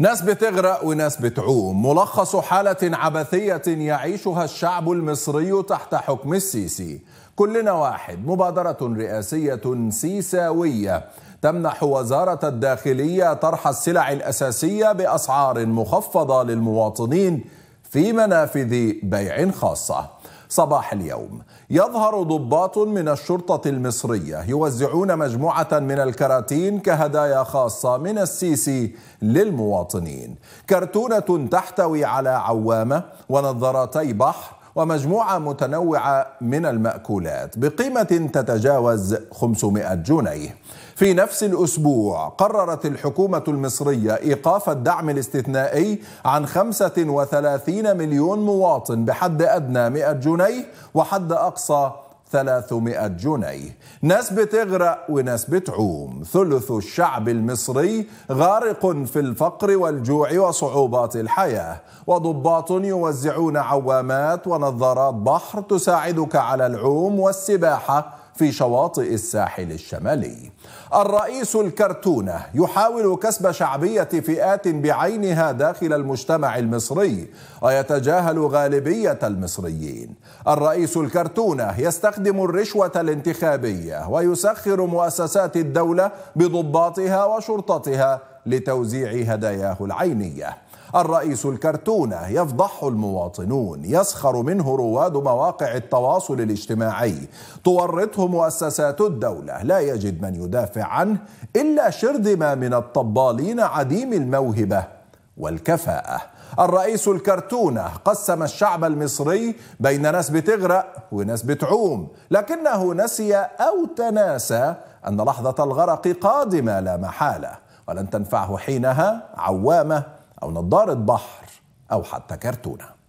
ناس بتغرق وناس بتعوم ملخص حالة عبثية يعيشها الشعب المصري تحت حكم السيسي كلنا واحد مبادرة رئاسية سيساوية تمنح وزارة الداخلية طرح السلع الأساسية بأسعار مخفضة للمواطنين في منافذ بيع خاصة صباح اليوم يظهر ضباط من الشرطة المصرية يوزعون مجموعة من الكراتين كهدايا خاصة من السيسي للمواطنين كرتونة تحتوي على عوامة ونظارتي بحر ومجموعة متنوعة من المأكولات بقيمة تتجاوز 500 جنيه في نفس الأسبوع قررت الحكومة المصرية إيقاف الدعم الاستثنائي عن 35 مليون مواطن بحد أدنى 100 جنيه وحد أقصى 300 جنيه ناس بتغرق وناس بتعوم ثلث الشعب المصري غارق في الفقر والجوع وصعوبات الحياة وضباط يوزعون عوامات ونظارات بحر تساعدك على العوم والسباحة في شواطئ الساحل الشمالي الرئيس الكرتونة يحاول كسب شعبية فئات بعينها داخل المجتمع المصري ويتجاهل غالبية المصريين الرئيس الكرتونة يستخدم الرشوة الانتخابية ويسخر مؤسسات الدولة بضباطها وشرطتها لتوزيع هداياه العينيه الرئيس الكرتونة يفضحه المواطنون يسخر منه رواد مواقع التواصل الاجتماعي تورطه مؤسسات الدولة لا يجد من يدافع عنه إلا شرذمة من الطبالين عديم الموهبة والكفاءة الرئيس الكرتونة قسم الشعب المصري بين ناس بتغرق وناس بتعوم لكنه نسي أو تناسى أن لحظة الغرق قادمة لا محالة ولن تنفعه حينها عوامة أو نظارة بحر أو حتى كرتونة